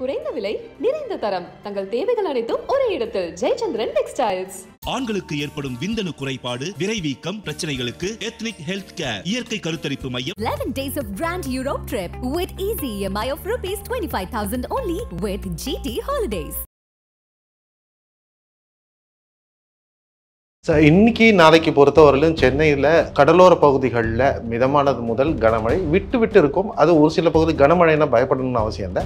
குறைந்த விலை நிறைந்த தரம் தங்கள் தேவைகள் அனைத்தும் ஒரே இடத்தில் ஜெயச்சந்திரன் டெக்ஸ்டைல்ஸ் ஆண்களுக்கு ஏற்படும் விந்தணு குறைபாடு விரைவீக்கம் பிரச்சனைகளுக்கு எத்னிக் ஹெல்த் கேர் இயற்கை கருத்தரிப்பு மையம் 11 days of grand Europe trip with easy EMI of rupees 25000 only with GT Holidays இன்னைக்கு நாளைக்கு பொறுத்தவரையிலும் சென்னையில் கடலோர பகுதிகளில் மிதமானது முதல் கனமழை விட்டு விட்டு இருக்கும் அது ஒரு சில பகுதி கனமழைன்னா பயப்படணும்னு அவசியம் இல்லை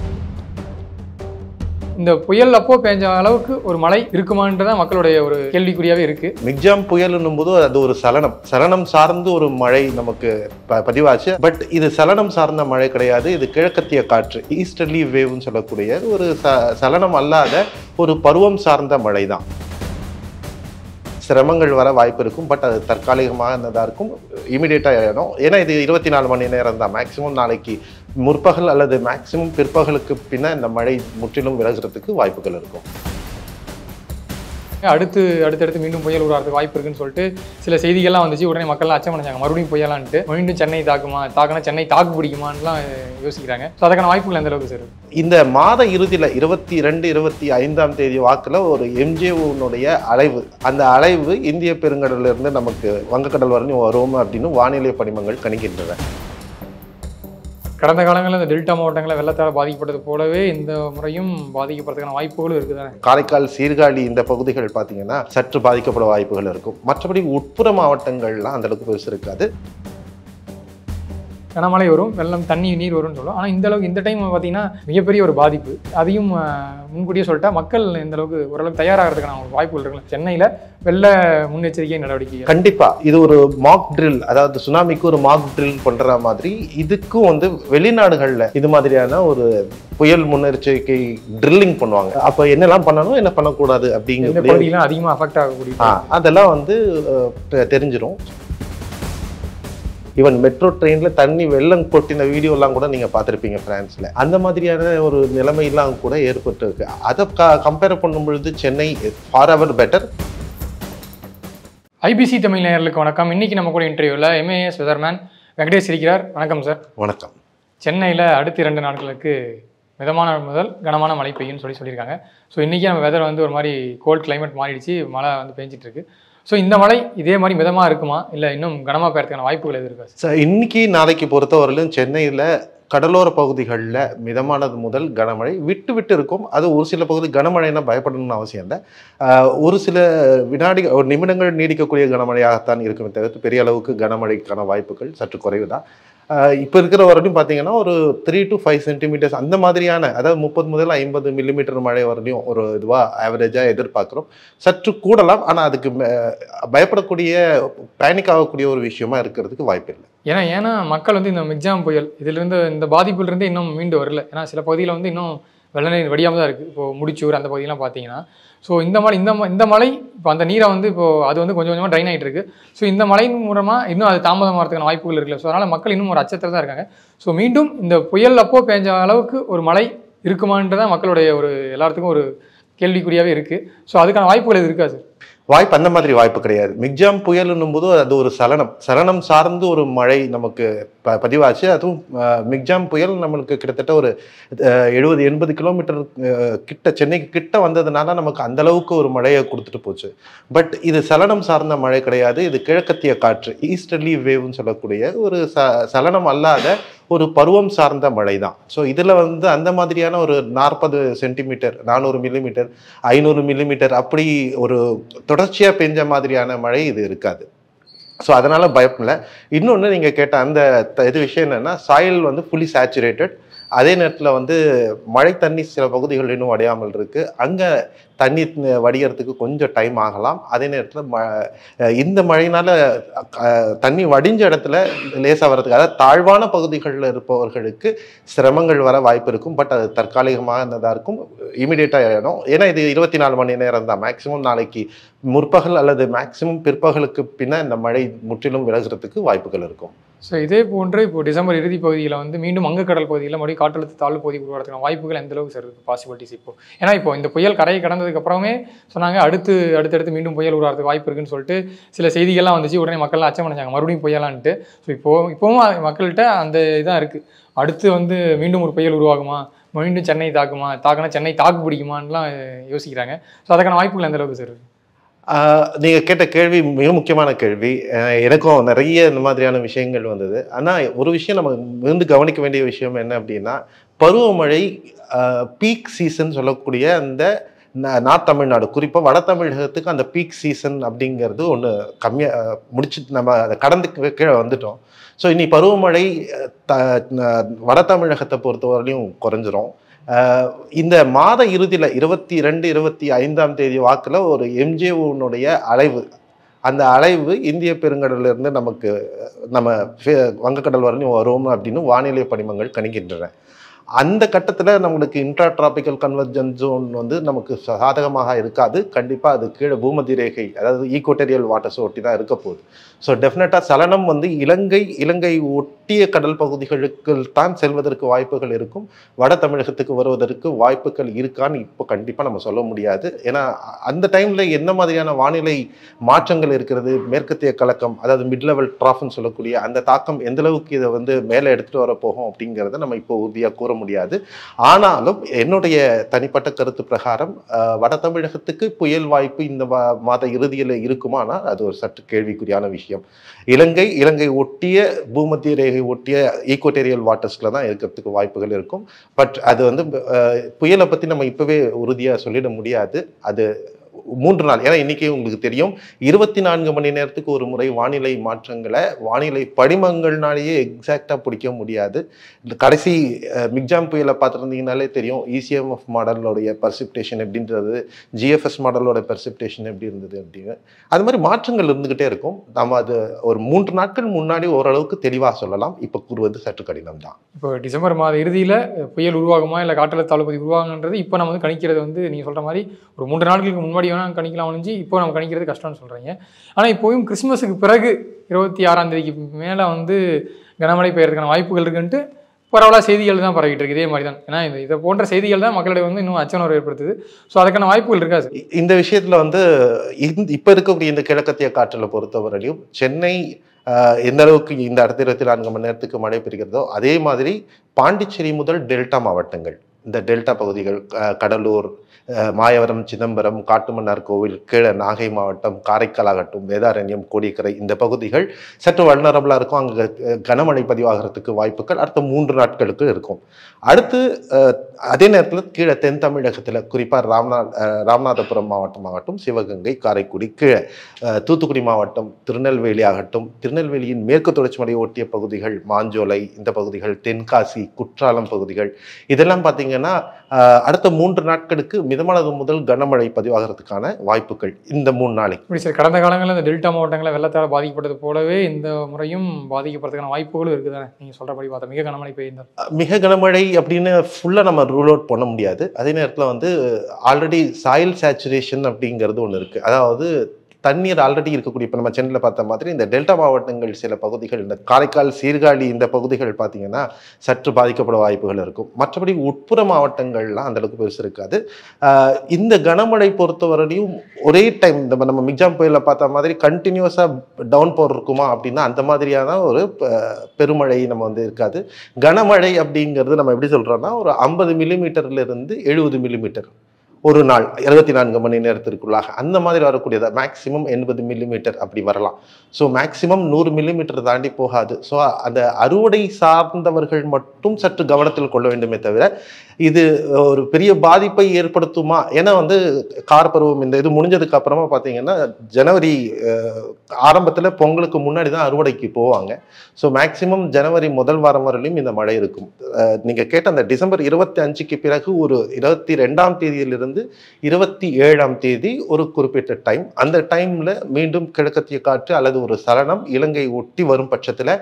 இந்த புயல் அப்போ பேஞ்ச அளவுக்கு ஒரு மழை இருக்குமான்றதான் மக்களுடைய ஒரு கேள்விக்குறியாவே இருக்கு மிக்ஜாம் புயல்னும் போது அது ஒரு சலனம் சலனம் சார்ந்து ஒரு மழை நமக்கு பதிவாச்சு பட் இது சலனம் சார்ந்த மழை கிடையாது இது கிழக்கத்திய காற்று ஈஸ்டர்லி வேவ்னு சொல்லக்கூடிய ஒரு சலனம் அல்லாத ஒரு பருவம் சார்ந்த மழை தான் சிரமங்கள் வர வாய்ப்பு இருக்கும் பட் அது தற்காலிகமாக இருந்ததாக இருக்கும் இமீடியட்டாக ஏன்னா இது இருபத்தி நாலு மணி நேரம் தான் மேக்ஸிமம் நாளைக்கு முற்பகல் அல்லது மேக்சிமம் பிற்பகலுக்கு பின்ன இந்த மழை முற்றிலும் விலகிறதுக்கு வாய்ப்புகள் இருக்கும் அடுத்து அடுத்தடுத்து மீண்டும் புயல் உருவாகிறதுக்கு வாய்ப்பு இருக்குன்னு சொல்லிட்டு சில செய்திகள்லாம் வந்துச்சு உடனே மக்கள்லாம் அச்சம் பண்ணாங்க மறுபடியும் புயலான்ட்டு மீண்டும் சென்னை தாக்குமா தாக்கினா சென்னை தாக்கு பிடிக்குமான்லாம் யோசிக்கிறாங்க ஸோ அதுக்கான வாய்ப்புகள் எந்த அளவுக்கு சார் இந்த மாத இறுதியில் இருபத்தி ரெண்டு இருபத்தி ஐந்தாம் தேதி வாக்கில் ஒரு எம்ஜேஓனுடைய அலைவு அந்த அலைவு இந்திய பெருங்கடலிருந்து நமக்கு வங்கக்கடல் வரணும் வரும் அப்படின்னு வானிலை படிமங்கள் கணிக்கின்றன கடந்த காலங்களில் இந்த டெல்டா மாவட்டங்களில் வெள்ளத்தால் பாதிக்கப்பட்டது போலவே இந்த முறையும் பாதிக்கப்படுறதுக்கான வாய்ப்புகளும் இருக்குது காரைக்கால் சீர்காழி இந்த பகுதிகள் பார்த்தீங்கன்னா சற்று பாதிக்கப்பட வாய்ப்புகள் இருக்கும் மற்றபடி உட்புற மாவட்டங்கள்லாம் அந்தளவுக்கு பெருசு இருக்காது கனமழை வரும் வெள்ளம் தண்ணி நீர் வரும்னு சொல்லுவோம் ஆனால் இந்த அளவுக்கு இந்த டைம் பார்த்தீங்கன்னா மிகப்பெரிய ஒரு பாதிப்பு அதையும் முன்கூட்டியே சொல்லிட்டா மக்கள் இந்த அளவுக்கு ஓரளவுக்கு தயாராகிறதுக்கான ஒரு வாய்ப்புகள் இருக்குல்ல சென்னையில் வெள்ள முன்னெச்சரிக்கை நடவடிக்கை கண்டிப்பாக இது ஒரு மாக் ட்ரில் அதாவது சுனாமிக்கு ஒரு மாக் ட்ரில் பண்ணுற மாதிரி இதுக்கும் வந்து வெளிநாடுகளில் இது மாதிரியான ஒரு புயல் முன்னெச்சரிக்கை ட்ரில்லிங் பண்ணுவாங்க அப்போ என்னெல்லாம் பண்ணணும் என்ன பண்ணக்கூடாது அப்படிங்கிற அதிகமாக அஃபெக்ட் ஆகக்கூடிய அதெல்லாம் வந்து தெரிஞ்சிடும் ஈவன் மெட்ரோ ட்ரெயினில் தண்ணி வெள்ளம் கொட்டின வீடியோலாம் கூட நீங்கள் பார்த்துருப்பீங்க ஃப்ரான்ஸில் அந்த மாதிரியான ஒரு நிலைமையெல்லாம் கூட ஏற்பட்டிருக்கு அதை க கம்பேர் பண்ணும் பொழுது Chennai for our better IBC Tamil நேயர்களுக்கு வணக்கம் இன்னைக்கு நம்ம கூட இன்டர்வியூவில் எம்ஏஎஸ் வெதர்மேன் வெங்கடேஷ் இருக்கிறார் வணக்கம் சார் வணக்கம் சென்னையில் அடுத்த இரண்டு நாட்களுக்கு மிதமான முதல் கனமான மழை பெய்யும்னு சொல்லி சொல்லியிருக்காங்க ஸோ இன்றைக்கி நம்ம வெதர் வந்து ஒரு மாதிரி கோல்ட் கிளைமேட் மாறிடுச்சு மழை வந்து பெஞ்சிட்ருக்கு ஸோ இந்த மழை இதே மாதிரி மிதமாக இருக்குமா இல்லை இன்னும் கனமாக பெறத்துக்கான வாய்ப்புகள் எது இருக்காது சார் இன்னைக்கு நாளைக்கு பொறுத்தவரையிலும் சென்னையில் கடலோர பகுதிகளில் மிதமானது முதல் கனமழை விட்டு விட்டு இருக்கும் அது ஒரு சில பகுதி கனமழைனா பயப்படணும்னு அவசியம் இல்லை ஒரு சில வினாடி ஒரு நிமிடங்கள் நீடிக்கக்கூடிய கனமழையாகத்தான் இருக்குமே தவிர்த்து பெரிய அளவுக்கு கனமழைக்கான வாய்ப்புகள் சற்று குறைவு தான் இப்போ இருக்கிற வரையும் பார்த்தீங்கன்னா ஒரு த்ரீ டு ஃபைவ் சென்டிமீட்டர்ஸ் அந்த மாதிரியான அதாவது முப்பது முதல் ஐம்பது மில்லிமீட்டர் மழை வரையும் ஒரு இதுவாக ஆவரேஜாக எதிர்பார்க்குறோம் சற்று கூடலாம் ஆனால் அதுக்கு பயப்படக்கூடிய பேனிக் ஆகக்கூடிய ஒரு விஷயமா இருக்கிறதுக்கு வாய்ப்பு இல்லை ஏன்னா ஏன்னா மக்கள் வந்து இந்த மிக்ஜாம் புயல் இதுலேருந்து இந்த பாதிப்புலேருந்து இன்னும் மீண்டு வரல ஏன்னா சில பகுதியில் வந்து இன்னும் வெள்ளநீர் வடியாமல் தான் இருக்குது இப்போது முடிச்சூர் அந்த பகுதியெலாம் பார்த்தீங்கன்னா ஸோ இந்த மலை இந்த இந்த மலை இப்போ அந்த நீரை வந்து இப்போது அது வந்து கொஞ்சம் கொஞ்சமாக ட்ரைன் ஆகிட்டு இருக்குது ஸோ இந்த மலையின் மூலமாக இன்னும் அது தாமதம் வரதுக்கான வாய்ப்புகள் இருக்குல்ல ஸோ அதனால் மக்கள் இன்னும் ஒரு அச்சத்தில் தான் இருக்காங்க ஸோ மீண்டும் இந்த புயல் அப்போ பேஞ்ச அளவுக்கு ஒரு மழை இருக்குமான்றதான் மக்களுடைய ஒரு எல்லாத்துக்கும் ஒரு கேள்விக்குறியாகவே இருக்குது ஸோ அதுக்கான வாய்ப்புகள் எது இருக்கா சார் வாய்ப்பு அந்த மாதிரி வாய்ப்பு கிடையாது மிக்ஜாம் புயலுன்னும் போது அது ஒரு சலனம் சலனம் சார்ந்து ஒரு மழை நமக்கு ப பதிவாச்சு அதுவும் மிக்ஜாம் புயல் நம்மளுக்கு கிட்டத்தட்ட ஒரு எழுபது எண்பது கிலோமீட்டர் கிட்ட சென்னைக்கு கிட்ட வந்ததுனால நமக்கு அந்த அளவுக்கு ஒரு மழையை கொடுத்துட்டு போச்சு பட் இது சலனம் சார்ந்த மழை கிடையாது இது கிழக்கத்திய காற்று ஈஸ்டர்லி வேவ்னு சொல்லக்கூடிய ஒரு ச சலனம் அல்லாத ஒரு பருவம் சார்ந்த மழை தான் ஸோ இதில் வந்து அந்த மாதிரியான ஒரு நாற்பது சென்டிமீட்டர் நானூறு மில்லிமீட்டர் ஐநூறு மில்லிமீட்டர் அப்படி ஒரு தொடர்ச்சியாக பெஞ்ச மாதிரியான மழை இது இருக்காது ஸோ அதனால் பயப்படலை இன்னொன்று நீங்கள் கேட்ட அந்த இது விஷயம் என்னென்னா சாயில் வந்து ஃபுல்லி சேச்சுரேட்டட் அதே நேரத்தில் வந்து மழை தண்ணி சில பகுதிகள் இன்னும் அடையாமல் இருக்குது அங்கே தண்ணி வடிகிறதுக்கு கொஞ்சம் டைம் ஆகலாம் அதே நேரத்தில் ம இந்த மழையினால் தண்ணி வடிஞ்ச இடத்துல லேசாக வர்றதுக்காக தாழ்வான பகுதிகளில் இருப்பவர்களுக்கு சிரமங்கள் வர வாய்ப்பு இருக்கும் பட் அது தற்காலிகமாக இருந்ததாக இருக்கும் இமிடியேட்டாக இடம் ஏன்னா இது இருபத்தி நாலு மணி நேரம் தான் மேக்ஸிமம் நாளைக்கு முற்பகல் அல்லது மேக்ஸிமம் பிற்பகலுக்கு பின்னே இந்த மழை முற்றிலும் விலகிறதுக்கு வாய்ப்புகள் இருக்கும் ஸோ இதே போன்று இப்போ டிசம்பர் இறுதி பகுதியில் வந்து மீண்டும் கடல் பகுதியில் மறுபடியும் காற்றழுத்த தாழ்வு பகுதி உருவாகிறதுக்கான வாய்ப்புகள் எந்த அளவுக்கு சார் இருக்குது பாசிபிலிட்டிஸ் இப்போ ஏன்னா இப்போ இந்த புயல் கரையை கடந்ததுக்கு அப்புறமே சொன்னாங்க அடுத்து அடுத்தடுத்து மீண்டும் புயல் உருவாகிறதுக்கு வாய்ப்பு இருக்குன்னு சொல்லிட்டு சில செய்திகள்லாம் வந்துச்சு உடனே மக்கள்லாம் அச்சம் பண்ணாங்க மறுபடியும் புயலான்ட்டு ஸோ இப்போ இப்போவும் மக்கள்கிட்ட அந்த இதாக இருக்குது அடுத்து வந்து மீண்டும் ஒரு புயல் உருவாகுமா மீண்டும் சென்னை தாக்குமா தாக்குனா சென்னை தாக்கு பிடிக்குமான்லாம் யோசிக்கிறாங்க ஸோ அதுக்கான வாய்ப்புகள் எந்த அளவுக்கு சார் இருக்குது நீங்கள் கேட்ட கேள்வி மிக முக்கியமான கேள்வி எனக்கும் நிறைய இந்த மாதிரியான விஷயங்கள் வந்தது ஆனால் ஒரு விஷயம் நம்ம மிகுந்து கவனிக்க வேண்டிய விஷயம் என்ன அப்படின்னா பருவமழை பீக் சீசன் சொல்லக்கூடிய அந்த நார்த் தமிழ்நாடு குறிப்பாக வட தமிழகத்துக்கு அந்த பீக் சீசன் அப்படிங்கிறது ஒன்று கம்மியாக முடிச்சு நம்ம அதை கடந்து கீழே வந்துட்டோம் ஸோ இனி பருவமழை த வட தமிழகத்தை பொறுத்தவரையிலையும் குறைஞ்சிரும் இந்த மாத இறுதியில் இருபத்தி ரெண்டு இருபத்தி ஐந்தாம் தேதி வாக்கில் ஒரு எம்ஜேவுனுடைய அலைவு அந்த அலைவு இந்திய பெருங்கடலிருந்து நமக்கு நம்ம வங்கக்கடல் வரணும் வரும் அப்படின்னு வானிலை படிமங்கள் கணிக்கின்றன அந்த கட்டத்தில் நம்மளுக்கு இன்ட்ரா டிராபிக்கல் கன்வர்ஜன் ஜோன் வந்து நமக்கு சாதகமாக இருக்காது கண்டிப்பாக அது கீழே பூமதி ரேகை அதாவது ஈக்குவட்டரியல் வாட்டர்ஸ் ஒட்டி தான் இருக்க போகுது ஸோ டெஃபினட்டாக சலனம் வந்து இலங்கை இலங்கை ஒட்டிய கடல் பகுதிகளுக்கு தான் செல்வதற்கு வாய்ப்புகள் இருக்கும் வட தமிழகத்துக்கு வருவதற்கு வாய்ப்புகள் இருக்கான்னு இப்போ கண்டிப்பாக நம்ம சொல்ல முடியாது ஏன்னா அந்த டைமில் என்ன மாதிரியான வானிலை மாற்றங்கள் இருக்கிறது மேற்கத்திய கலக்கம் அதாவது மிட் லெவல் ட்ராஃப்னு சொல்லக்கூடிய அந்த தாக்கம் எந்தளவுக்கு இதை வந்து மேலே எடுத்துகிட்டு வரப்போகும் அப்படிங்கிறத நம்ம இப்போ உறுதியாக கூற கூற முடியாது ஆனாலும் என்னுடைய தனிப்பட்ட கருத்து பிரகாரம் வட தமிழகத்துக்கு புயல் வாய்ப்பு இந்த மாத இறுதியில் இருக்குமானால் அது ஒரு சற்று கேள்விக்குறியான விஷயம் இலங்கை இலங்கை ஒட்டிய பூமத்திய ரேகை ஒட்டிய ஈக்குவட்டேரியல் வாட்டர்ஸில் தான் இருக்கிறதுக்கு வாய்ப்புகள் இருக்கும் பட் அது வந்து புயலை பற்றி நம்ம இப்போவே உறுதியாக சொல்லிட முடியாது அது மூன்று நாள் ஏன்னா இன்றைக்கே உங்களுக்கு தெரியும் இருபத்தி நான்கு மணி நேரத்துக்கு ஒரு முறை வானிலை மாற்றங்களை வானிலை படிமங்கள்னாலேயே எக்ஸாக்டாக பிடிக்க முடியாது இந்த கடைசி மிக்ஜாம் புயலை பார்த்துருந்தீங்கனாலே தெரியும் இசிஎம்எஃப் மாடலோடைய பர்சிப்டேஷன் எப்படின்றது ஜிஎஃப்எஸ் மாடலோட பர்சிப்டேஷன் எப்படி இருந்தது அப்படின்னு அது மாதிரி மாற்றங்கள் இருந்துக்கிட்டே இருக்கும் நம்ம அது ஒரு மூன்று நாட்கள் முன்னாடி ஓரளவுக்கு தெளிவாக சொல்லலாம் இப்போ கூறுவது சற்று கடினம் தான் இப்போ டிசம்பர் மாத இறுதியில் புயல் உருவாகுமா இல்லை காட்டில் தளபதி உருவாகுன்றது இப்போ நம்ம வந்து கணிக்கிறது வந்து நீங்கள் சொல்கிற மாதிரி ஒரு மூன்று நாட்களுக்கு முன்னாடி முன்னாடி வேணால் கணிக்கலாம் ஒழிஞ்சு இப்போ நம்ம கணிக்கிறது கஷ்டம்னு சொல்கிறீங்க ஆனால் இப்போவும் கிறிஸ்மஸுக்கு பிறகு இருபத்தி ஆறாம் தேதிக்கு மேலே வந்து கனமழை பெய்யறதுக்கான வாய்ப்புகள் இருக்குன்ட்டு பரவலாக செய்திகள் தான் பரவிட்டு இருக்கு இதே மாதிரி தான் ஏன்னா இது இதை போன்ற செய்திகள் தான் மக்களிடையே வந்து இன்னும் அச்சனுறவு ஏற்படுத்துது ஸோ அதுக்கான வாய்ப்புகள் இருக்காது இந்த விஷயத்தில் வந்து இப்போ இருக்கக்கூடிய இந்த கிழக்கத்திய காற்றில் பொறுத்தவரையிலும் சென்னை எந்த அளவுக்கு இந்த அடுத்த இருபத்தி நான்கு மணி நேரத்துக்கு மழை பெறுகிறதோ அதே மாதிரி பாண்டிச்சேரி முதல் டெல்டா மாவட்டங்கள் இந்த டெல்டா பகுதிகள் கடலூர் மாயவரம் சிதம்பரம் காட்டுமன்னார் கோவில் கீழே நாகை மாவட்டம் காரைக்கால் ஆகட்டும் வேதாரண்யம் கோடிக்கரை இந்த பகுதிகள் சற்று வல்னரபுளாக இருக்கும் அங்கே கனமழை பதிவாகிறதுக்கு வாய்ப்புகள் அடுத்த மூன்று நாட்களுக்கு இருக்கும் அடுத்து அதே நேரத்தில் கீழே தென் தமிழகத்தில் குறிப்பாக ராம்நாத் ராமநாதபுரம் மாவட்டம் ஆகட்டும் சிவகங்கை காரைக்குடி கீழே தூத்துக்குடி மாவட்டம் திருநெல்வேலி ஆகட்டும் திருநெல்வேலியின் மேற்கு தொடர்ச்சி மலையை ஒட்டிய பகுதிகள் மாஞ்சோலை இந்த பகுதிகள் தென்காசி குற்றாலம் பகுதிகள் இதெல்லாம் பார்த்தீங்கன்னா அடுத்த மூன்று நாட்களுக்கு மிதமானது முதல் கனமழை பதிவாகிறதுக்கான வாய்ப்புகள் இந்த மூணு நாளைக்கு இப்படி சார் கடந்த காலங்களில் இந்த டெல்டா மாவட்டங்களில் வெள்ளத்தால் பாதிக்கப்பட்டது போலவே இந்த முறையும் பாதிக்கப்படுறதுக்கான வாய்ப்புகளும் இருக்குது தானே நீங்கள் சொல்கிறபடி பார்த்தா மிக கனமழை பெய்ந்தால் மிக கனமழை அப்படின்னு ஃபுல்லாக நம்ம ரூல் அவுட் பண்ண முடியாது அதே நேரத்தில் வந்து ஆல்ரெடி சாயில் சேச்சுரேஷன் அப்படிங்கிறது ஒன்று இருக்குது அதாவது தண்ணீர் ஆல்ரெடி இருக்கக்கூடிய இப்போ நம்ம சென்னையில் பார்த்த மாதிரி இந்த டெல்டா மாவட்டங்கள் சில பகுதிகள் இந்த காரைக்கால் சீர்காழி இந்த பகுதிகள் பார்த்தீங்கன்னா சற்று பாதிக்கப்பட வாய்ப்புகள் இருக்கும் மற்றபடி உட்புற மாவட்டங்கள்லாம் அந்தளவுக்கு பெருசு இருக்காது இந்த கனமழை பொறுத்தவரையும் ஒரே டைம் இந்த நம்ம மிக்ஜாம் புயலில் பார்த்த மாதிரி கண்டினியூஸாக டவுன் போர் இருக்குமா அப்படின்னா அந்த மாதிரியான ஒரு பெருமழை நம்ம வந்து இருக்காது கனமழை அப்படிங்கிறது நம்ம எப்படி சொல்கிறோன்னா ஒரு ஐம்பது மில்லிமீட்டர்லேருந்து எழுபது மில்லிமீட்டர் ஒரு நாள் இருபத்தி நான்கு மணி நேரத்திற்குள்ளாக அந்த மாதிரி வரக்கூடியது மேக்ஸிமம் எண்பது மில்லிமீட்டர் அப்படி வரலாம் ஸோ மேக்ஸிமம் நூறு மில்லிமீட்டர் தாண்டி போகாது ஸோ அந்த அறுவடை சார்ந்தவர்கள் மட்டும் சற்று கவனத்தில் கொள்ள வேண்டுமே தவிர இது ஒரு பெரிய பாதிப்பை ஏற்படுத்துமா ஏன்னா வந்து கார் பருவம் இந்த இது முடிஞ்சதுக்கு அப்புறமா பார்த்தீங்கன்னா ஜனவரி ஆரம்பத்தில் பொங்கலுக்கு முன்னாடி தான் அறுவடைக்கு போவாங்க ஸோ மேக்ஸிமம் ஜனவரி முதல் வாரம் வரலையும் இந்த மழை இருக்கும் நீங்கள் கேட்ட அந்த டிசம்பர் இருபத்தி அஞ்சுக்கு பிறகு ஒரு இருபத்தி ரெண்டாம் தேதியிலிருந்து வந்து இருபத்தி ஏழாம் தேதி ஒரு குறிப்பிட்ட டைம் அந்த டைமில் மீண்டும் கிழக்கத்திய காற்று அல்லது ஒரு சலனம் இலங்கை ஒட்டி வரும் பட்சத்தில்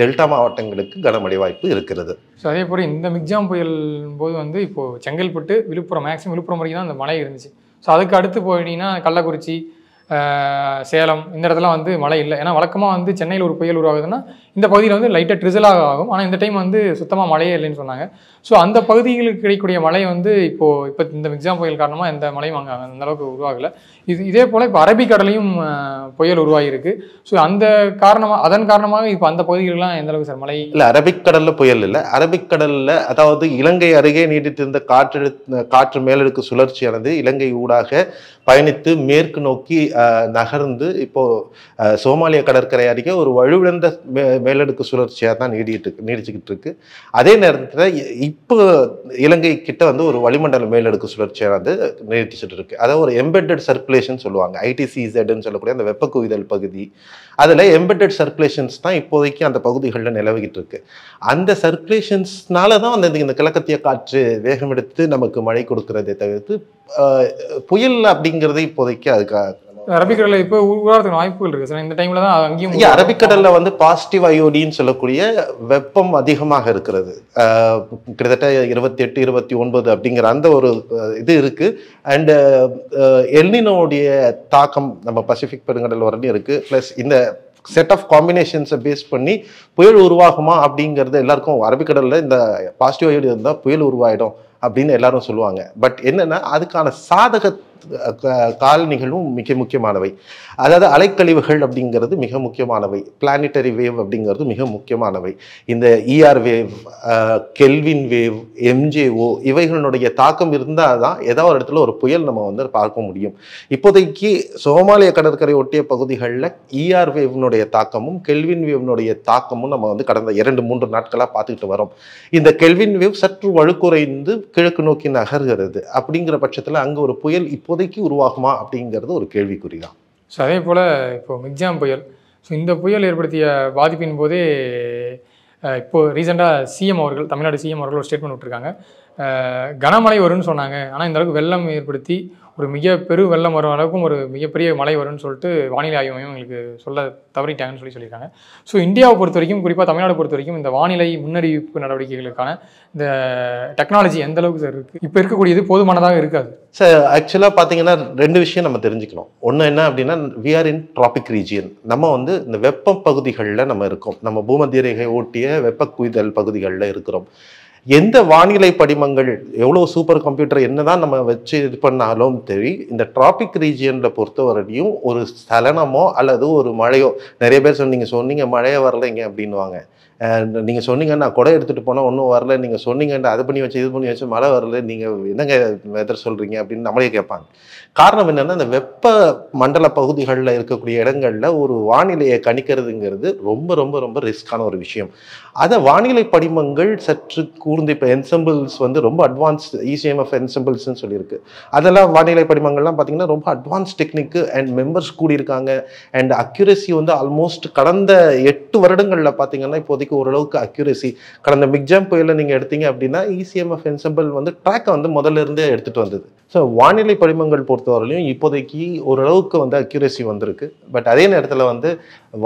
டெல்டா மாவட்டங்களுக்கு கனமழை வாய்ப்பு இருக்கிறது ஸோ அதே போல் இந்த மிக்ஜாம் புயல் போது வந்து இப்போது செங்கல்பட்டு விழுப்புரம் மேக்ஸிமம் விழுப்புரம் வரைக்கும் தான் அந்த மழை இருந்துச்சு ஸோ அதுக்கு அடுத்து போயிட்டீங்கன்னா கள்ளக்குறிச்சி சேலம் இந்த இடத்துல வந்து மழை இல்லை ஏன்னா வழக்கமாக வந்து சென்னையில் ஒரு புயல் உருவாகுதுன்னா இந்த பகுதியில் வந்து லைட்டாக ட்ரிசலாக ஆகும் ஆனால் இந்த டைம் வந்து சுத்தமாக மழையே இல்லைன்னு சொன்னாங்க ஸோ அந்த பகுதிகளுக்கு கிடைக்கக்கூடிய மழை வந்து இப்போது இப்போ இந்த மிக்ஸாம் புயல் காரணமாக எந்த மழையும் வாங்க அந்த அளவுக்கு உருவாகலை இது இதே போல் இப்போ அரபிக்கடலையும் புயல் உருவாகியிருக்கு ஸோ அந்த காரணமாக அதன் காரணமாக இப்போ அந்த பகுதிகளெலாம் எந்த அளவுக்கு சார் மழை இல்லை அரபிக்கடலில் புயல் இல்லை அரபிக்கடலில் அதாவது இலங்கை அருகே நீடித்திருந்த காற்று காற்று மேலடுக்கு சுழற்சியானது இலங்கை ஊடாக பயணித்து மேற்கு நோக்கி நகர்ந்து இப்போ சோமாலிய கடற்கரை அருகே ஒரு வலுவிழந்த மே மேலடுக்கு சுழற்சியாக தான் நீடிட்டு நீடிச்சுக்கிட்டு இருக்கு அதே நேரத்தில் இப்போ இலங்கை கிட்ட வந்து ஒரு வளிமண்டல மேலடுக்கு சுழற்சியாக வந்து நீடிச்சுட்டு இருக்கு அதாவது ஒரு எம்பெட்டட் சர்க்குலேஷன் சொல்லுவாங்க ஐடிசிசெட்னு சொல்லக்கூடிய அந்த வெப்ப குவிதல் பகுதி அதில் எம்பட்டட் சர்க்குலேஷன்ஸ் தான் இப்போதைக்கு அந்த பகுதிகளில் நிலவிக்கிட்டு இருக்கு அந்த சர்க்குலேஷன்ஸ்னால தான் அந்த இந்த கிழக்கத்திய காற்று வேகம் எடுத்து நமக்கு மழை கொடுக்கறதை தவிர்த்து புயல் அப்படிங்கிறதே இப்போதைக்கு அதுக்கு அரபிக்கடலில் இப்போ உருவாகிறதுக்கு வாய்ப்புகள் இருக்குது சார் இந்த டைமில் தான் அங்கேயும் இங்கே அரபிக்கடலில் வந்து பாசிட்டிவ் அயோடின்னு சொல்லக்கூடிய வெப்பம் அதிகமாக இருக்கிறது கிட்டத்தட்ட இருபத்தி எட்டு இருபத்தி ஒன்பது அப்படிங்கிற அந்த ஒரு இது இருக்குது அண்டு எல்னினோடைய தாக்கம் நம்ம பசிபிக் பெருங்கடல் வரலையும் இருக்குது ப்ளஸ் இந்த செட் ஆஃப் காம்பினேஷன்ஸை பேஸ் பண்ணி புயல் உருவாகுமா அப்படிங்கிறது எல்லாருக்கும் அரபிக்கடலில் இந்த பாசிட்டிவ் அயோடி இருந்தால் புயல் உருவாயிடும் அப்படின்னு எல்லாரும் சொல்லுவாங்க பட் என்னென்னா அதுக்கான சாதக காலனிகளும் மிக முக்கியமானவை அதாவது அலைக்கழிவுகள் அப்படிங்கிறது மிக முக்கியமானவை பிளானிட்டரி வேவ் அப்படிங்கிறது மிக முக்கியமானவை இந்த ER wave Kelvin wave MJO இவைகளுடைய தாக்கம் இருந்தால் தான் ஏதோ ஒரு இடத்துல ஒரு புயல் நம்ம வந்து பார்க்க முடியும் இப்போதைக்கு சோமாலிய கடற்கரை ஒட்டிய பகுதிகளில் இஆர் e வேவ்னுடைய தாக்கமும் கெல்வின் வேவ்னுடைய தாக்கமும் நம்ம வந்து கடந்த இரண்டு மூன்று நாட்களாக பார்த்துக்கிட்டு வரோம் இந்த கெல்வின் வேவ் சற்று வழுக்குறைந்து கிழக்கு நோக்கி நகர்கிறது அப்படிங்கிற பட்சத்தில் அங்கே ஒரு புயல் இப்போ இப்போதைக்கு உருவாகுமா அப்படிங்கிறது ஒரு கேள்விக்குறி தான் ஸோ அதே போல் இப்போ மிக்ஜாம் புயல் ஸோ இந்த புயல் ஏற்படுத்திய பாதிப்பின் போதே இப்போது ரீசெண்டாக சிஎம் அவர்கள் தமிழ்நாடு சிஎம் அவர்கள் ஒரு ஸ்டேட்மெண்ட் விட்டுருக்காங்க கனமழை வரும்னு சொன்னாங்க ஆனால் இந்த அளவுக்கு வெள்ளம் ஏற்படுத்தி ஒரு மிக பெரு வெள்ளம் வரும் அளவுக்கும் ஒரு மிகப்பெரிய மழை வரும்னு சொல்லிட்டு வானிலை ஆய்வு மையம் எங்களுக்கு சொல்ல தவறிட்டாங்கன்னு சொல்லி சொல்லியிருக்காங்க ஸோ இந்தியாவை பொறுத்த வரைக்கும் குறிப்பாக தமிழ்நாடு பொறுத்த வரைக்கும் இந்த வானிலை முன்னறிவிப்பு நடவடிக்கைகளுக்கான இந்த டெக்னாலஜி எந்த அளவுக்கு சார் இருக்குது இப்போ இருக்கக்கூடியது போதுமானதாக இருக்காது சார் ஆக்சுவலாக பார்த்தீங்கன்னா ரெண்டு விஷயம் நம்ம தெரிஞ்சுக்கணும் ஒன்று என்ன அப்படின்னா we are in tropic region நம்ம வந்து இந்த வெப்ப பகுதிகளில் நம்ம இருக்கோம் நம்ம பூமத்திய ரேகை ஓட்டிய வெப்ப குவிதல் பகுதிகளில் இருக்கிறோம் எந்த வானிலை படிமங்கள் எவ்வளோ சூப்பர் கம்ப்யூட்டர் என்ன தான் நம்ம வச்சு இது பண்ணாலும் சரி இந்த டிராபிக் ரீஜியனில் பொறுத்தவரையும் ஒரு சலனமோ அல்லது ஒரு மழையோ நிறைய பேர் சொன்னீங்க சொன்னீங்க மழையே வரலைங்க அப்படின்வாங்க நீங்கள் சொன்னீங்கன்னா நான் குடை எடுத்துகிட்டு போனால் ஒன்றும் வரல நீங்கள் சொன்னீங்கன்னா அதை பண்ணி வச்சு இது பண்ணி வச்சு மழை வரல நீங்கள் என்னங்க வெதர் சொல்கிறீங்க அப்படின்னு நம்மளே கேட்பாங்க காரணம் என்னென்னா இந்த வெப்ப மண்டல பகுதிகளில் இருக்கக்கூடிய இடங்களில் ஒரு வானிலையை கணிக்கிறதுங்கிறது ரொம்ப ரொம்ப ரொம்ப ரிஸ்க்கான ஒரு விஷயம் அதை வானிலை படிமங்கள் சற்று கூர்ந்து இப்போ என்சம்பிள்ஸ் வந்து ரொம்ப அட்வான்ஸ் இசிஎம்எஃப் என்சம்பிள்ஸ்னு சொல்லியிருக்கு அதெல்லாம் வானிலை படிமங்கள்லாம் பார்த்தீங்கன்னா ரொம்ப அட்வான்ஸ் டெக்னிக்கு அண்ட் மெம்பர்ஸ் கூடியிருக்காங்க அண்ட் அக்யூரசி வந்து ஆல்மோஸ்ட் கடந்த எட்டு வருடங்களில் பார்த்தீங்கன்னா இப்போதைக்கு உங்களுக்கு ஓரளவுக்கு அக்யூரசி கடந்த மிக்ஜாம் புயலில் நீங்கள் எடுத்தீங்க அப்படின்னா இசிஎம்எஃப் e என்சம்பிள் வந்து ட்ராக்கை வந்து முதல்ல இருந்தே எடுத்துகிட்டு வந்தது ஸோ வானிலை படிமங்கள் பொறுத்தவரையிலையும் இப்போதைக்கு ஓரளவுக்கு வந்து அக்யூரசி வந்திருக்கு பட் அதே நேரத்தில் வந்து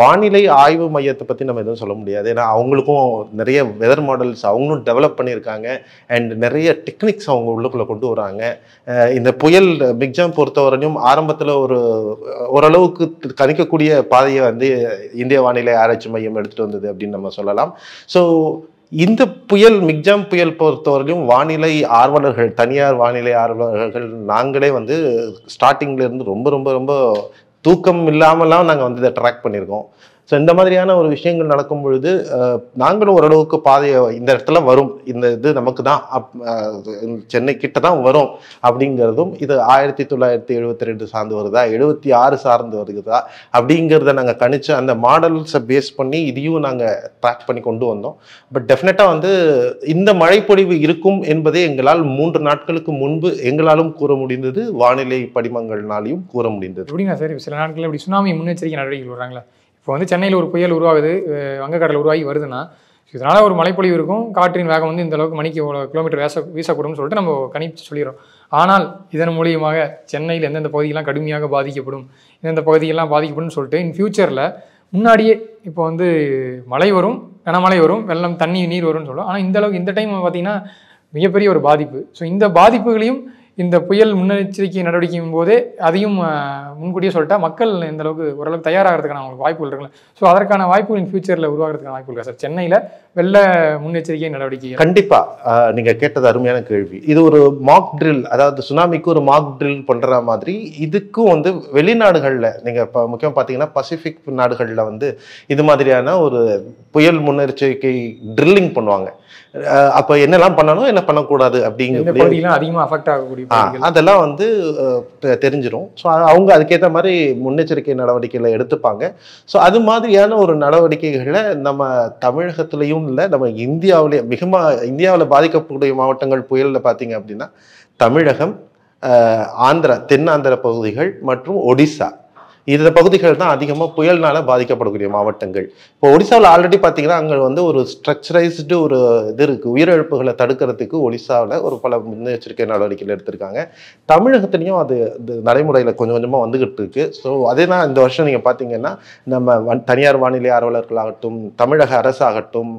வானிலை ஆய்வு மையத்தை பற்றி நம்ம எதுவும் சொல்ல முடியாது ஏன்னா அவங்களுக்கும் நிறைய வெதர் மாடல்ஸ் அவங்களும் டெவலப் பண்ணியிருக்காங்க அண்ட் நிறைய டெக்னிக்ஸ் அவங்க உள்ளுக்குள்ளே கொண்டு வராங்க இந்த புயல் மிக்ஜாம் பொறுத்தவரையிலும் ஆரம்பத்தில் ஒரு ஓரளவுக்கு கணிக்கக்கூடிய பாதையை வந்து இந்திய வானிலை ஆராய்ச்சி மையம் எடுத்துகிட்டு வந்தது அப்படின்னு நம்ம சொல்லலாம் ஸோ இந்த புயல் மிக்ஜாம் புயல் பொறுத்தவரையும் வானிலை ஆர்வலர்கள் தனியார் வானிலை ஆர்வலர்கள் நாங்களே வந்து ஸ்டார்டிங்லேருந்து ரொம்ப ரொம்ப ரொம்ப தூக்கம் இல்லாமலாம் நாங்கள் வந்து இதை ட்ராக் பண்ணியிருக்கோம் ஸோ இந்த மாதிரியான ஒரு விஷயங்கள் நடக்கும் பொழுது நாங்களும் ஓரளவுக்கு பாதையை இந்த இடத்துல வரும் இந்த இது நமக்கு தான் அப் சென்னை கிட்ட தான் வரும் அப்படிங்கிறதும் இது ஆயிரத்தி தொள்ளாயிரத்தி எழுபத்தி ரெண்டு சார்ந்து வருதா எழுபத்தி ஆறு சார்ந்து வருகிறதா அப்படிங்கிறத நாங்கள் கணிச்சு அந்த மாடல்ஸை பேஸ் பண்ணி இதையும் நாங்கள் ட்ராக் பண்ணி கொண்டு வந்தோம் பட் டெஃபினட்டாக வந்து இந்த மழைப்பொழிவு இருக்கும் என்பதை எங்களால் மூன்று நாட்களுக்கு முன்பு எங்களாலும் கூற முடிந்தது வானிலை படிமங்கள்னாலையும் கூற முடிந்தது அப்படிங்களா சார் சில நாட்கள் இப்படி சுனாமி முன்னெச்சரிக்கை நடவடிக்கை வராங்களா இப்போ வந்து சென்னையில் ஒரு புயல் உருவாகுது வங்கக்கடல் உருவாகி வருதுன்னா இதனால் ஒரு மழைப்பொழிவு இருக்கும் காற்றின் வேகம் வந்து இந்த அளவுக்கு மணிக்கு இவ்வளோ கிலோமீட்டர் வேச வீசக்கூடும்னு சொல்லிட்டு நம்ம கணிச்சு சொல்லிடுறோம் ஆனால் இதன் மூலியமாக சென்னையில் எந்தெந்த பகுதியெல்லாம் கடுமையாக பாதிக்கப்படும் எந்தெந்த பகுதிகளெலாம் பாதிக்கப்படும்னு சொல்லிட்டு இன் ஃபியூச்சரில் முன்னாடியே இப்போ வந்து மழை வரும் கனமழை வரும் வெள்ளம் தண்ணி நீர் வரும்னு சொல்லுவோம் ஆனால் இந்த அளவுக்கு இந்த டைம் பார்த்திங்கன்னா மிகப்பெரிய ஒரு பாதிப்பு ஸோ இந்த பாதிப்புகளையும் இந்த புயல் முன்னெச்சரிக்கை நடவடிக்கையின் போதே அதையும் முன்கூட்டியே சொல்லிட்டா மக்கள் இந்த அளவுக்கு ஓரளவுக்கு தயாராகிறதுக்கான அவங்களுக்கு வாய்ப்புகள் இருக்குல்ல ஸோ அதற்கான வாய்ப்புகள் ஃபியூச்சரில் உருவாகிறதுக்கான வாய்ப்பு இருக்கா சார் சென்னையில் வெள்ள முன்னெச்சரிக்கை நடவடிக்கை கண்டிப்பாக நீங்கள் கேட்டது அருமையான கேள்வி இது ஒரு மாக் ட்ரில் அதாவது சுனாமிக்கு ஒரு மாக் ட்ரில் பண்ணுற மாதிரி இதுக்கும் வந்து வெளிநாடுகளில் நீங்கள் இப்போ முக்கியம் பார்த்தீங்கன்னா பசிபிக் நாடுகளில் வந்து இது மாதிரியான ஒரு புயல் முன்னெச்சரிக்கை ட்ரில்லிங் பண்ணுவாங்க அப்போ என்னெல்லாம் பண்ணணும் என்ன பண்ணக்கூடாது அப்படிங்கிறது அதிகமாக அஃபெக்ட் ஆகக்கூடிய அதெல்லாம் வந்து தெரிஞ்சிடும் ஸோ அவங்க அதுக்கேற்ற மாதிரி முன்னெச்சரிக்கை நடவடிக்கைகளை எடுத்துப்பாங்க ஸோ அது மாதிரியான ஒரு நடவடிக்கைகளை நம்ம தமிழகத்திலையும் இல்லை நம்ம இந்தியாவிலே மிக இந்தியாவில் பாதிக்கக்கூடிய மாவட்டங்கள் புயலில் பார்த்தீங்க அப்படின்னா தமிழகம் ஆந்திரா தென்னாந்திர பகுதிகள் மற்றும் ஒடிசா இந்த பகுதிகள் தான் அதிகமாக புயல்னால பாதிக்கப்படக்கூடிய மாவட்டங்கள் இப்போ ஒடிசாவில் ஆல்ரெடி பார்த்தீங்கன்னா அங்கே வந்து ஒரு ஸ்ட்ரக்சரைஸ்டு ஒரு இது இருக்குது உயிரிழப்புகளை தடுக்கிறதுக்கு ஒடிசாவில் ஒரு பல முன்னெச்சரிக்கை நடவடிக்கைகள் எடுத்திருக்காங்க தமிழகத்துலேயும் அது நடைமுறையில் கொஞ்சம் கொஞ்சமாக வந்துகிட்டு இருக்கு ஸோ அதே தான் இந்த வருஷம் நீங்கள் பார்த்தீங்கன்னா நம்ம தனியார் வானிலை ஆர்வலர்களாகட்டும் தமிழக அரசாகட்டும்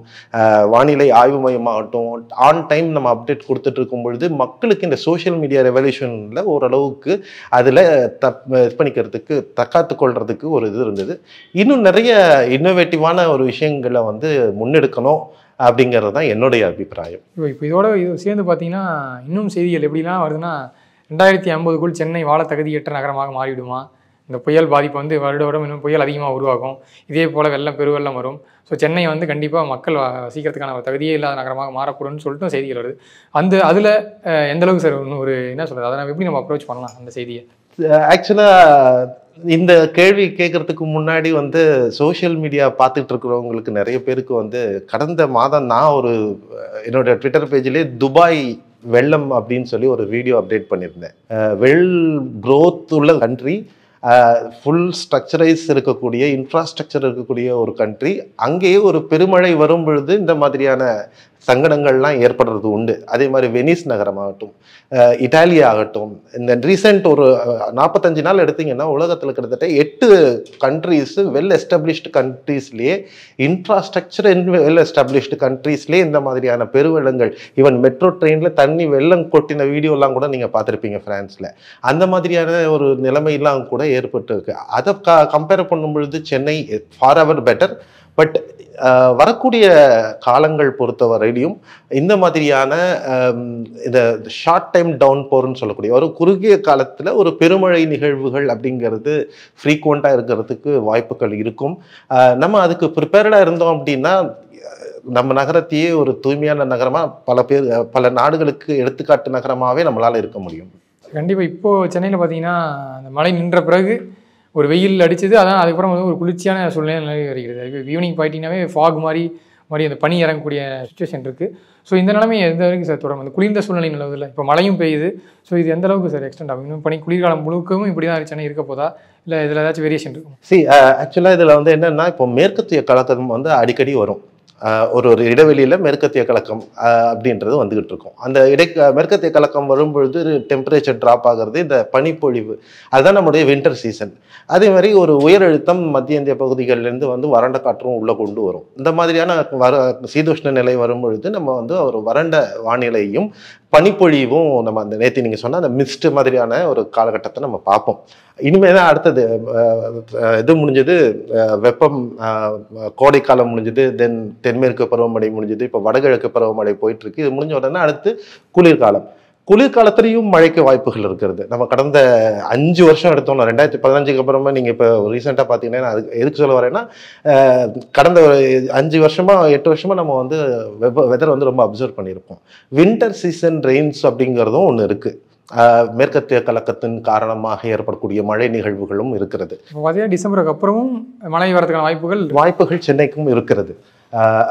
வானிலை ஆய்வு மையமாகட்டும் ஆன் டைம் நம்ம அப்டேட் கொடுத்துட்டு இருக்கும் பொழுது மக்களுக்கு இந்த சோஷியல் மீடியா ரெவல்யூஷனில் ஓரளவுக்கு அதில் தப் இது பண்ணிக்கிறதுக்கு தக்க தற்காத்து கொள்றதுக்கு ஒரு இது இருந்தது இன்னும் நிறைய இன்னோவேட்டிவான ஒரு விஷயங்களை வந்து முன்னெடுக்கணும் அப்படிங்கிறது தான் என்னுடைய அபிப்பிராயம் இப்போ இதோட இது சேர்ந்து பார்த்தீங்கன்னா இன்னும் செய்திகள் எப்படிலாம் வருதுன்னா ரெண்டாயிரத்தி ஐம்பதுக்குள் சென்னை வாழ தகுதியற்ற நகரமாக மாறிவிடுமா இந்த புயல் பாதிப்பு வந்து வருட வருடம் இன்னும் புயல் அதிகமாக உருவாகும் இதே போல் வெள்ளம் பெருவெள்ளம் வரும் ஸோ சென்னை வந்து கண்டிப்பாக மக்கள் சீக்கிரத்துக்கான ஒரு தகுதியே இல்லாத நகரமாக மாறக்கூடும்னு சொல்லிட்டு செய்திகள் வருது அந்த அதில் எந்தளவுக்கு சார் இன்னும் ஒரு என்ன சொல்கிறது அதை எப்படி நம்ம அப்ரோச் பண்ணலாம் அந்த செய்தியை ஆக்சுவலாக இந்த கேள்வி கேட்குறதுக்கு முன்னாடி வந்து சோஷியல் மீடியா பார்த்துட்டு இருக்கிறவங்களுக்கு நிறைய பேருக்கு வந்து கடந்த மாதம் நான் ஒரு என்னோட ட்விட்டர் பேஜிலே துபாய் வெள்ளம் அப்படின்னு சொல்லி ஒரு வீடியோ அப்டேட் பண்ணியிருந்தேன் வெல் க்ரோத் உள்ள கண்ட்ரி ஃபுல் ஸ்ட்ரக்சரைஸ் இருக்கக்கூடிய இன்ஃப்ராஸ்ட்ரக்சர் இருக்கக்கூடிய ஒரு கண்ட்ரி அங்கேயே ஒரு பெருமழை வரும் பொழுது இந்த மாதிரியான சங்கடங்கள்லாம் ஏற்படுறது உண்டு அதே மாதிரி வெனிஸ் நகரம் ஆகட்டும் இட்டாலி ஆகட்டும் இந்த ரீசெண்ட் ஒரு நாற்பத்தஞ்சு நாள் எடுத்திங்கன்னா உலகத்தில் கிட்டத்தட்ட எட்டு கண்ட்ரீஸு வெல் எஸ்டாப்ளிஷ்டு கண்ட்ரீஸ்லேயே இன்ஃப்ராஸ்ட்ரக்சர் வெல் எஸ்டாப்ளிஷ்டு கண்ட்ரீஸ்லேயே இந்த மாதிரியான பெருவெள்ளங்கள் ஈவன் மெட்ரோ ட்ரெயினில் தண்ணி வெள்ளம் கொட்டின வீடியோலாம் கூட நீங்கள் பார்த்துருப்பீங்க ஃப்ரான்ஸில் அந்த மாதிரியான ஒரு நிலைமையெல்லாம் கூட ஏற்பட்டு இருக்கு அதை கம்பேர் பண்ணும் பொழுது Chennai for our better but வரக்கூடிய காலங்கள் பொறுத்தவரையிலையும் இந்த மாதிரியான இந்த ஷார்ட் டைம் டவுன் போர்னு சொல்லக்கூடிய ஒரு குறுகிய காலத்தில் ஒரு பெருமழை நிகழ்வுகள் அப்படிங்கிறது ஃப்ரீக்குவெண்ட்டாக இருக்கிறதுக்கு வாய்ப்புகள் இருக்கும் நம்ம அதுக்கு ப்ரிப்பேர்டாக இருந்தோம் அப்படின்னா நம்ம நகரத்தையே ஒரு தூய்மையான நகரமாக பல பேர் பல நாடுகளுக்கு எடுத்துக்காட்டு நகரமாகவே நம்மளால் இருக்க முடியும் கண்டிப்பாக இப்போது சென்னையில் பார்த்தீங்கன்னா அந்த மழை நின்ற பிறகு ஒரு வெயில் அடித்தது அதான் அதுக்கப்புறம் வந்து ஒரு குளிர்ச்சியான சூழ்நிலை நிலவி வருகிறது ஈவினிங் பார்த்தீங்கன்னாவே ஃபாக் மாதிரி மாதிரி அந்த பனி இறங்கக்கூடிய சுச்சுவேஷன் இருக்குது ஸோ இந்த நிலைமை எந்த வரைக்கும் சார் தொடரும் அந்த குளிர்ந்த சூழ்நிலை நிலவுதில்லை இப்போ மழையும் பெய்யுது ஸோ இது எந்த அளவுக்கு சார் எக்ஸ்டெண்ட் ஆகும் இன்னும் பனி குளிர்காலம் முழுக்கவும் இப்படி தான் சென்னை இருக்க போதா இல்லை இதில் ஏதாச்சும் வேரியேஷன் இருக்கும் சி ஆக்சுவலாக இதில் வந்து என்னென்னா இப்போ மேற்கத்திய கலக்கம் வந்து அடிக்கடி வரும் ஒரு ஒரு இடைவெளியில் மேற்கத்திய கலக்கம் அப்படின்றது வந்துக்கிட்டு இருக்கும் அந்த இடை மேற்கத்திய கலக்கம் வரும்பொழுது டெம்பரேச்சர் ட்ராப் ஆகிறது இந்த பனிப்பொழிவு அதுதான் நம்முடைய வின்டர் சீசன் அதே மாதிரி ஒரு உயர் அழுத்தம் மத்திய இந்திய பகுதிகளிலேருந்து வந்து வறண்ட காற்றும் உள்ளே கொண்டு வரும் இந்த மாதிரியான வர சீதோஷ்ண நிலை வரும்பொழுது நம்ம வந்து ஒரு வறண்ட வானிலையும் பனிப்பொழிவும் நம்ம அந்த நேற்று நீங்கள் சொன்ன அந்த மிஸ்ட் மாதிரியான ஒரு காலகட்டத்தை நம்ம பார்ப்போம் இனிமேல் தான் அடுத்தது இது முடிஞ்சது வெப்பம் கோடைக்காலம் முடிஞ்சது தென் தென்மேற்கு பருவமழை முடிஞ்சது இப்போ வடகிழக்கு பருவமழை போயிட்டுருக்கு இது முடிஞ்ச உடனே அடுத்து குளிர்காலம் குளிர்காலத்திலையும் மழைக்கு வாய்ப்புகள் இருக்கிறது நம்ம கடந்த அஞ்சு வருஷம் எடுத்தோம்னா ரெண்டாயிரத்தி பதினஞ்சுக்கு அப்புறமா நீங்கள் இப்போ ரீசெண்டாக பார்த்தீங்கன்னா அது எதுக்கு சொல்ல வரேன்னா கடந்த ஒரு அஞ்சு வருஷமாக எட்டு வருஷமாக நம்ம வந்து வெதர் வந்து ரொம்ப அப்சர்வ் பண்ணியிருப்போம் வின்டர் சீசன் ரெயின்ஸ் அப்படிங்கிறதும் ஒன்று இருக்குது மேற்கத்திய கலக்கத்தின் காரணமாக ஏற்படக்கூடிய மழை நிகழ்வுகளும் இருக்கிறது டிசம்பருக்கு அப்புறமும் மழை வரதுக்கான வாய்ப்புகள் வாய்ப்புகள் சென்னைக்கும் இருக்கிறது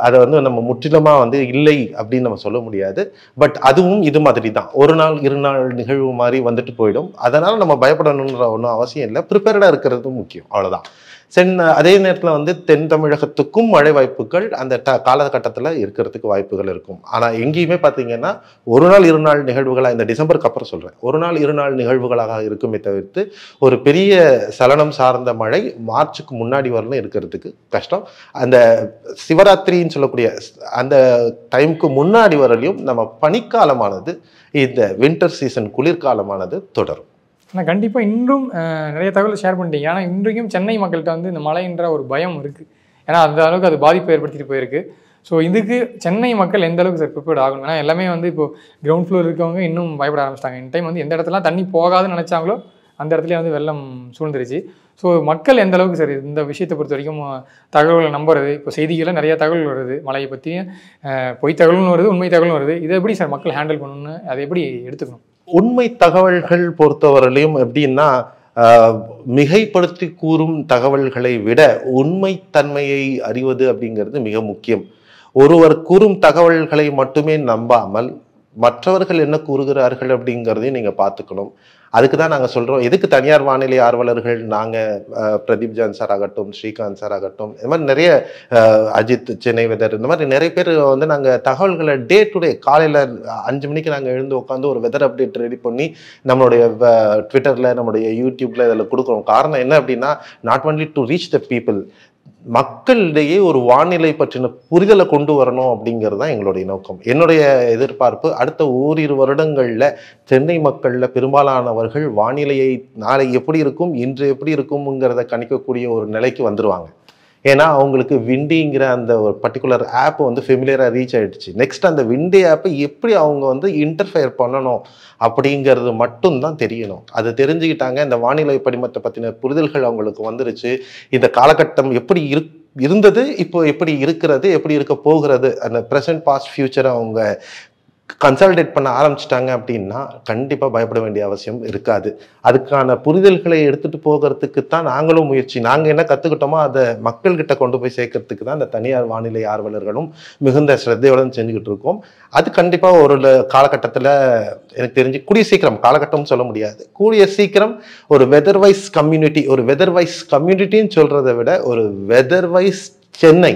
அதை வந்து நம்ம முற்றிலுமாக வந்து இல்லை அப்படின்னு நம்ம சொல்ல முடியாது பட் அதுவும் இது மாதிரி தான் ஒரு நாள் இரு நாள் நிகழ்வு மாதிரி வந்துட்டு போயிடும் அதனால் நம்ம பயப்படணுன்ற ஒன்றும் அவசியம் இல்லை ப்ரிப்பேர்டாக இருக்கிறதும் முக்கியம் அவ்வளோதான் சென் அதே நேரத்தில் வந்து தென் தமிழகத்துக்கும் மழை வாய்ப்புகள் அந்த ட காலகட்டத்தில் இருக்கிறதுக்கு வாய்ப்புகள் இருக்கும் ஆனால் எங்கேயுமே பார்த்தீங்கன்னா ஒரு நாள் இரு நாள் நிகழ்வுகளாக இந்த டிசம்பருக்கு அப்புறம் சொல்கிறேன் ஒரு நாள் இரு நாள் நிகழ்வுகளாக இருக்குமே தவிர்த்து ஒரு பெரிய சலனம் சார்ந்த மழை மார்ச்சுக்கு முன்னாடி வரணும் இருக்கிறதுக்கு கஷ்டம் அந்த சிவராத்திரின்னு சொல்லக்கூடிய அந்த டைமுக்கு முன்னாடி வரலையும் நம்ம பனிக்காலமானது இந்த வின்டர் சீசன் குளிர்காலமானது தொடரும் ஆனால் கண்டிப்பாக இன்னும் நிறைய தகவல் ஷேர் பண்ணிட்டீங்க ஆனால் இன்றைக்கும் சென்னை மக்கள்கிட்ட வந்து இந்த மழைன்ற ஒரு பயம் இருக்குது ஏன்னா அந்த அளவுக்கு அது பாதிப்பு ஏற்படுத்திட்டு போயிருக்கு ஸோ இதுக்கு சென்னை மக்கள் எந்த அளவுக்கு சார் ப்ரிப்பேர்ட் ஆகணும் ஏன்னா எல்லாமே வந்து இப்போ கிரவுண்ட் ஃப்ளோர் இருக்கவங்க இன்னும் பயப்பட ஆரம்பிச்சிட்டாங்க இந்த டைம் வந்து எந்த இடத்துல தண்ணி போகாதுன்னு நினச்சாங்களோ அந்த இடத்துல வந்து வெள்ளம் சூழ்ந்துருச்சு ஸோ மக்கள் எந்த அளவுக்கு சார் இந்த விஷயத்தை பொறுத்த வரைக்கும் தகவல்களை நம்புறது இப்போ செய்திகளில் நிறைய தகவல் வருது மழையை பற்றியும் பொய் தகவலும் வருது உண்மை தகவலும் வருது இதை எப்படி சார் மக்கள் ஹேண்டில் பண்ணணும்னு அதை எப்படி எடுத்துக்கணும் உண்மை தகவல்கள் பொறுத்தவரையிலும் எப்படின்னா மிகைப்படுத்தி கூறும் தகவல்களை விட உண்மை தன்மையை அறிவது அப்படிங்கிறது மிக முக்கியம் ஒருவர் கூறும் தகவல்களை மட்டுமே நம்பாமல் மற்றவர்கள் என்ன கூறுகிறார்கள் அப்படிங்கிறதையும் நீங்கள் பார்த்துக்கணும் அதுக்கு தான் நாங்கள் சொல்கிறோம் எதுக்கு தனியார் வானிலை ஆர்வலர்கள் நாங்கள் பிரதீப் ஜான் சார் ஆகட்டும் ஸ்ரீகாந்த் சார் ஆகட்டும் இது மாதிரி நிறைய அஜித் சென்னை வெதர் இந்த மாதிரி நிறைய பேர் வந்து நாங்கள் தகவல்களை டே டு டே காலையில் அஞ்சு மணிக்கு நாங்கள் எழுந்து உட்காந்து ஒரு வெதர் அப்டேட் ரெடி பண்ணி நம்மளுடைய ட்விட்டரில் நம்மளுடைய யூடியூப்பில் இதில் கொடுக்குறோம் காரணம் என்ன அப்படின்னா not only to reach the people மக்களிடையே ஒரு வானிலை பற்றின புரிதலை கொண்டு வரணும் அப்படிங்கிறது தான் எங்களுடைய நோக்கம் என்னுடைய எதிர்பார்ப்பு அடுத்த ஓரிரு வருடங்களில் சென்னை மக்களில் பெரும்பாலானவர்கள் வானிலையை நாளை எப்படி இருக்கும் இன்று எப்படி இருக்கும்ங்கிறத கணிக்கக்கூடிய ஒரு நிலைக்கு வந்துடுவாங்க ஏன்னா அவங்களுக்கு விண்டிங்கிற அந்த ஒரு பர்டிகுலர் ஆப் வந்து ஃபெமிலியராக ரீச் ஆகிடுச்சு நெக்ஸ்ட் அந்த விண்டி ஆப்பை எப்படி அவங்க வந்து இன்டர்ஃபேர் பண்ணணும் அப்படிங்கிறது மட்டும்தான் தெரியணும் அது தெரிஞ்சுக்கிட்டாங்க இந்த வானிலை படிமத்தை பற்றின புரிதல்கள் அவங்களுக்கு வந்துருச்சு இந்த காலகட்டம் எப்படி இரு இருந்தது இப்போ எப்படி இருக்கிறது எப்படி இருக்க போகிறது அந்த ப்ரெசன்ட் பாஸ்ட் ஃப்யூச்சரை அவங்க கன்சல்டேட் பண்ண ஆரம்பிச்சிட்டாங்க அப்படின்னா கண்டிப்பாக பயப்பட வேண்டிய அவசியம் இருக்காது அதுக்கான புரிதல்களை எடுத்துகிட்டு போகிறதுக்கு தான் நாங்களும் முயற்சி நாங்கள் என்ன கற்றுக்கிட்டோமோ அதை மக்கள்கிட்ட கொண்டு போய் சேர்க்கறதுக்கு தான் இந்த தனியார் வானிலை ஆர்வலர்களும் மிகுந்த ஸ்ரத்தையோடு செஞ்சுக்கிட்டு இருக்கோம் அது கண்டிப்பாக ஒரு காலகட்டத்தில் எனக்கு தெரிஞ்சு கூடிய சீக்கிரம் காலகட்டம்னு சொல்ல முடியாது கூடிய சீக்கிரம் ஒரு வெதர்வைஸ் கம்யூனிட்டி ஒரு வெதர்வைஸ் கம்யூனிட்டின்னு சொல்கிறத விட ஒரு வெதர்வைஸ் சென்னை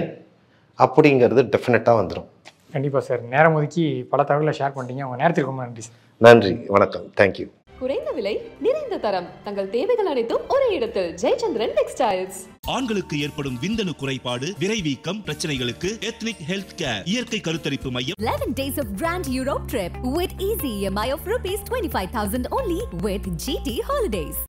அப்படிங்கிறது டெஃபினட்டாக வந்துடும் கண்டிப்பாக சார் நேரம் ஒதுக்கி பல தகவலை ஷேர் பண்ணிட்டீங்க உங்கள் நேரத்துக்கு ரொம்ப நன்றி சார் நன்றி வணக்கம் தேங்க்யூ குறைந்த விலை நிறைந்த தரம் தங்கள் தேவைகள் அனைத்தும் ஒரே இடத்தில் ஜெயச்சந்திரன் டெக்ஸ்டைல்ஸ் ஆண்களுக்கு ஏற்படும் விந்தணு குறைபாடு விரைவீக்கம் பிரச்சனைகளுக்கு எத்னிக் ஹெல்த் கேர் இயற்கை கருத்தரிப்பு மையம் 11 days of grand Europe trip with easy EMI of rupees 25,000 only with GT Holidays